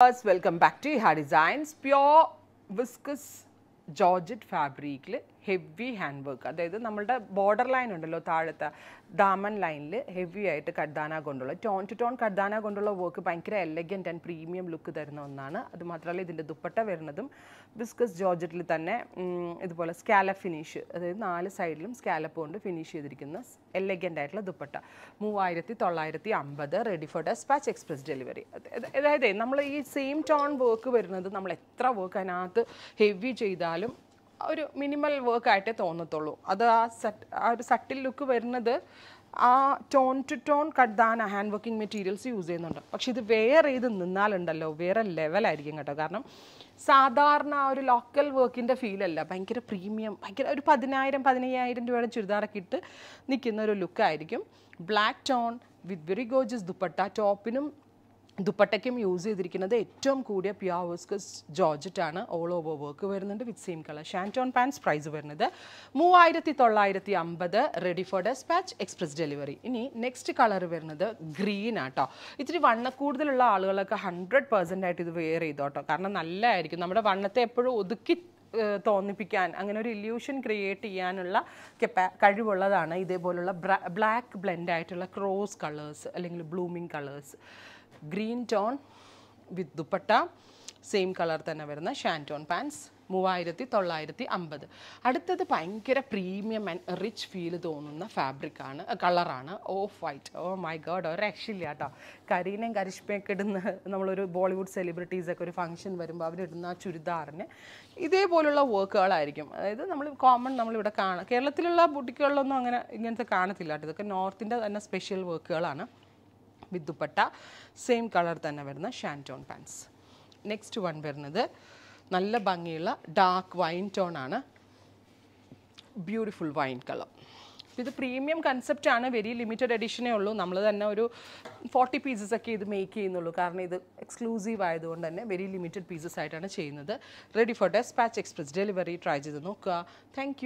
First, welcome back to Eha Designs. Pure viscous georgette fabric. Heavy hand work അതായത് നമ്മളുടെ border line ഉണ്ടല്ലോ താഴത്തെ ദാമൻ ലൈനിൽ ഹെവി ആയിട്ട് കർദാന കൊണ്ടുള്ള ടോൺ ടു ടോൺ കർദാന കൊണ്ടുള്ള വർക്ക് ഭയങ്കര എലഗൻറ്റ് ആൻഡ് പ്രീമിയം ലുക്ക് തരുന്ന ഒന്നാണ് അതുമാത്രമല്ല ഇതിൻ്റെ ദുപ്പട്ട വരുന്നതും ബിസ്കസ് ജോർജറ്റിൽ തന്നെ ഇതുപോലെ സ്കാല ഫിനിഷ് അതായത് നാല് സൈഡിലും സ്കാലപ്പ് കൊണ്ട് ഫിനിഷ് ചെയ്തിരിക്കുന്ന എലഗൻ്റ് ആയിട്ടുള്ള ദുപ്പട്ട മൂവായിരത്തി തൊള്ളായിരത്തി അമ്പത് ready for dispatch express delivery അതായത് നമ്മൾ ഈ സെയിം ടോൺ വർക്ക് വരുന്നത് നമ്മൾ എത്ര വർക്ക് അതിനകത്ത് ഹെവി ചെയ്താലും ഒരു മിനിമൽ വർക്ക് ആയിട്ടേ തോന്നത്തുള്ളൂ അത് ആ സെറ്റ് ആ ഒരു സട്ടിൽ ലുക്ക് വരുന്നത് ആ ടോൺ ടു ടോൺ കട്താന ഹാൻഡ് വർക്കിംഗ് മെറ്റീരിയൽസ് യൂസ് ചെയ്യുന്നുണ്ട് പക്ഷേ ഇത് വെയർ ചെയ്ത് നിന്നാലുണ്ടല്ലോ വേറെ ലെവലായിരിക്കും കേട്ടോ കാരണം സാധാരണ ഒരു ലോക്കൽ വർക്കിൻ്റെ ഫീലല്ല ഭയങ്കര പ്രീമിയം ഭയങ്കര ഒരു പതിനായിരം പതിനയ്യായിരം രൂപയുടെ ചുരിദാറൊക്കെ ഇട്ട് നിൽക്കുന്ന ഒരു ലുക്കായിരിക്കും black tone with very gorgeous dupatta ടോപ്പിനും ദുപ്പട്ടയ്ക്കും യൂസ് ചെയ്തിരിക്കുന്നത് ഏറ്റവും കൂടിയ പ്യാവോസ്കസ് ജോർജറ്റ് ആണ് ഓൾ ഓവർ വർക്ക് വരുന്നുണ്ട് with same colour shantoon pants price വരുന്നത് മൂവായിരത്തി തൊള്ളായിരത്തി അമ്പത് ready for dispatch express delivery ഇനി നെക്സ്റ്റ് കളർ വരുന്നത് ഗ്രീൻ ആട്ടോ ഇത്തിരി കൂടുതലുള്ള ആളുകളൊക്കെ ഹൺഡ്രഡ് പെർസെൻ്റ് ആയിട്ട് ഇത് വെയർ ചെയ്തോട്ടോ കാരണം നല്ലതായിരിക്കും നമ്മുടെ വണ്ണത്തെ എപ്പോഴും ഒതുക്കി തോന്നിപ്പിക്കാൻ അങ്ങനെ ഒരു ഇല്യൂഷൻ ക്രിയേറ്റ് ചെയ്യാനുള്ള കെപ്പാ കഴിവുള്ളതാണ് ഇതേപോലുള്ള ബ്ലാക്ക് ബ്ലെൻഡ് ആയിട്ടുള്ള ക്രോസ് കളേഴ്സ് അല്ലെങ്കിൽ blooming colours green tone with dupatta same colour തന്നെ വരുന്ന ഷാൻറ്റോൺ പാൻസ് മൂവായിരത്തി തൊള്ളായിരത്തി അമ്പത് അടുത്തത് ഭയങ്കര പ്രീമിയം ആൻഡ് റിച്ച് ഫീൽ തോന്നുന്ന ഫാബ്രിക്കാണ് കളറാണ് off white oh my god ഒരു രക്ഷയില്ല കേട്ടോ കരീനയും കരിഷ്മയൊക്കെ ഇടുന്ന നമ്മളൊരു ബോളിവുഡ് സെലിബ്രിറ്റീസൊക്കെ ഒരു ഫംഗ്ഷൻ വരുമ്പോൾ അവരിടുന്ന ആ ചുരിദാറിന് ഇതേപോലുള്ള വർക്കുകളായിരിക്കും അതായത് നമ്മൾ കോമൺ നമ്മളിവിടെ കാണാം കേരളത്തിലുള്ള ബുട്ടിക്കുകളിലൊന്നും അങ്ങനെ ഇങ്ങനത്തെ കാണത്തില്ല കേട്ടോ ഇതൊക്കെ നോർത്തിൻ്റെ തന്നെ സ്പെഷ്യൽ വർക്കുകളാണ് വിദ്ദുപ്പട്ട സെയിം കളർ തന്നെ വരുന്ന ഷാൻറ്റോൺ പാൻസ് നെക്സ്റ്റ് വൺ വരുന്നത് നല്ല ഭംഗിയുള്ള ഡാർക്ക് വൈൻ ടോൺ ആണ് ബ്യൂട്ടിഫുൾ വൈൻ കളർ ഇത് പ്രീമിയം കൺസെപ്റ്റ് ആണ് വെരി ലിമിറ്റഡ് എഡിഷനേ ഉള്ളൂ നമ്മൾ തന്നെ ഒരു ഫോർട്ടി പീസസ് ഒക്കെ ഇത് മേക്ക് ചെയ്യുന്നുള്ളൂ കാരണം ഇത് എക്സ്ക്ലൂസീവ് ആയതുകൊണ്ട് തന്നെ വെരി ലിമിറ്റഡ് പീസസ് ആയിട്ടാണ് ചെയ്യുന്നത് ready for dispatch express delivery try ചെയ്ത് നോക്കുക താങ്ക്